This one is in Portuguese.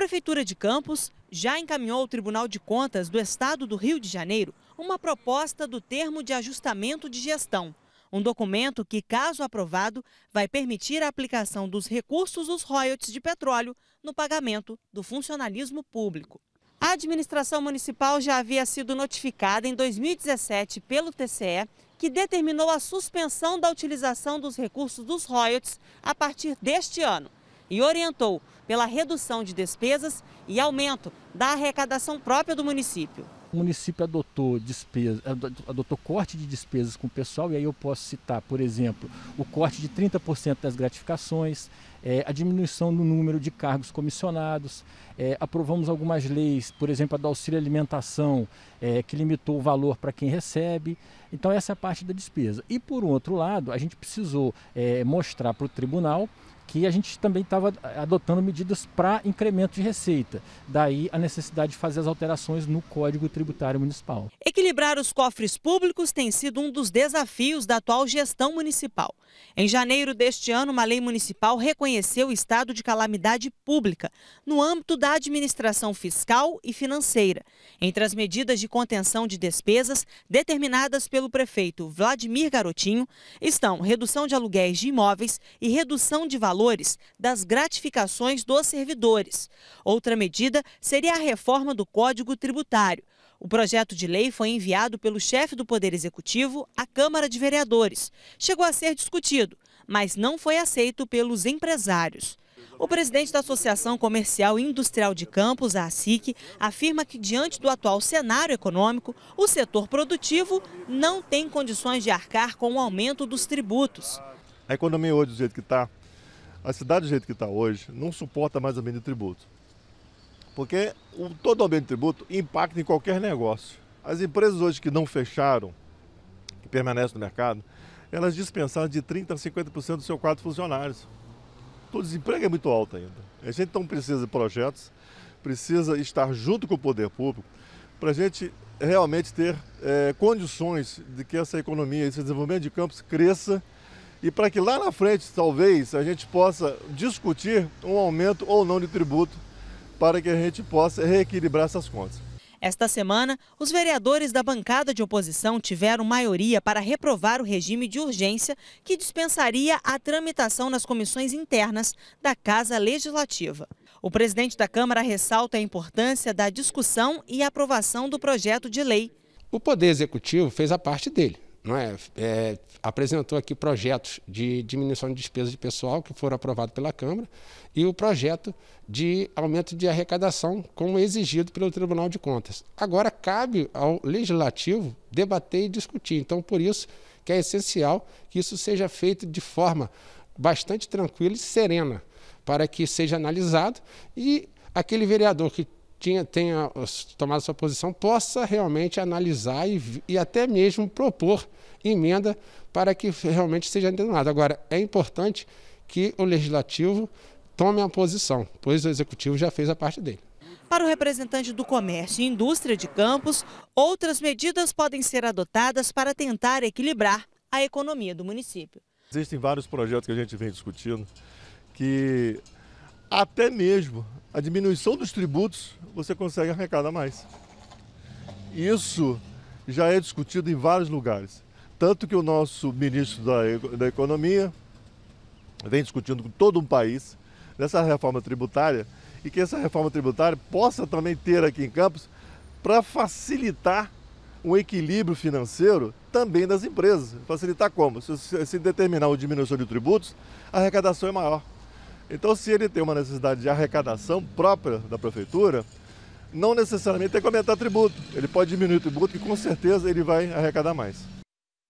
Prefeitura de Campos já encaminhou ao Tribunal de Contas do Estado do Rio de Janeiro uma proposta do termo de ajustamento de gestão. Um documento que, caso aprovado, vai permitir a aplicação dos recursos dos royalties de petróleo no pagamento do funcionalismo público. A administração municipal já havia sido notificada em 2017 pelo TCE, que determinou a suspensão da utilização dos recursos dos royalties a partir deste ano e orientou pela redução de despesas e aumento da arrecadação própria do município. O município adotou, despesa, adotou corte de despesas com o pessoal, e aí eu posso citar, por exemplo, o corte de 30% das gratificações, é, a diminuição do número de cargos comissionados, é, aprovamos algumas leis, por exemplo, a do auxílio alimentação, é, que limitou o valor para quem recebe. Então, essa é a parte da despesa. E, por outro lado, a gente precisou é, mostrar para o tribunal que a gente também estava eh, adotando medidas para incremento de receita. Daí a necessidade de fazer as alterações no Código Tributário Municipal. Equilibrar os cofres públicos tem sido um dos desafios da atual gestão municipal. Em janeiro deste ano, uma lei municipal reconheceu o estado de calamidade pública no âmbito da administração fiscal e financeira. Entre as medidas de contenção de despesas determinadas pelo prefeito Vladimir Garotinho estão redução de aluguéis de imóveis e redução de valor valores das gratificações dos servidores. Outra medida seria a reforma do Código Tributário. O projeto de lei foi enviado pelo chefe do Poder Executivo à Câmara de Vereadores. Chegou a ser discutido, mas não foi aceito pelos empresários. O presidente da Associação Comercial e Industrial de Campos, a ASIC, afirma que, diante do atual cenário econômico, o setor produtivo não tem condições de arcar com o aumento dos tributos. A economia hoje, do jeito que está, a cidade do jeito que está hoje não suporta mais o aumento de tributo. Porque o, todo aumento de tributo impacta em qualquer negócio. As empresas hoje que não fecharam, que permanecem no mercado, elas dispensaram de 30% a 50% do seu quadro de funcionários. Então, o desemprego é muito alto ainda. A gente então precisa de projetos, precisa estar junto com o poder público para a gente realmente ter é, condições de que essa economia, esse desenvolvimento de campos cresça e para que lá na frente, talvez, a gente possa discutir um aumento ou não de tributo para que a gente possa reequilibrar essas contas. Esta semana, os vereadores da bancada de oposição tiveram maioria para reprovar o regime de urgência que dispensaria a tramitação nas comissões internas da Casa Legislativa. O presidente da Câmara ressalta a importância da discussão e aprovação do projeto de lei. O Poder Executivo fez a parte dele não é, é, apresentou aqui projetos de diminuição de despesas de pessoal que foram aprovados pela Câmara e o projeto de aumento de arrecadação como exigido pelo Tribunal de Contas. Agora cabe ao legislativo debater e discutir. Então, por isso que é essencial que isso seja feito de forma bastante tranquila e serena, para que seja analisado e aquele vereador que tinha, tenha tomado sua posição, possa realmente analisar e, e até mesmo propor emenda para que realmente seja determinado. Agora, é importante que o legislativo tome a posição, pois o executivo já fez a parte dele. Para o representante do Comércio e Indústria de Campos, outras medidas podem ser adotadas para tentar equilibrar a economia do município. Existem vários projetos que a gente vem discutindo que até mesmo a diminuição dos tributos, você consegue arrecadar mais. Isso já é discutido em vários lugares. Tanto que o nosso ministro da, da Economia vem discutindo com todo um país dessa reforma tributária e que essa reforma tributária possa também ter aqui em Campos para facilitar um equilíbrio financeiro também das empresas. Facilitar como? Se, se determinar uma diminuição de tributos, a arrecadação é maior. Então, se ele tem uma necessidade de arrecadação própria da prefeitura, não necessariamente tem que aumentar tributo. Ele pode diminuir o tributo e com certeza ele vai arrecadar mais.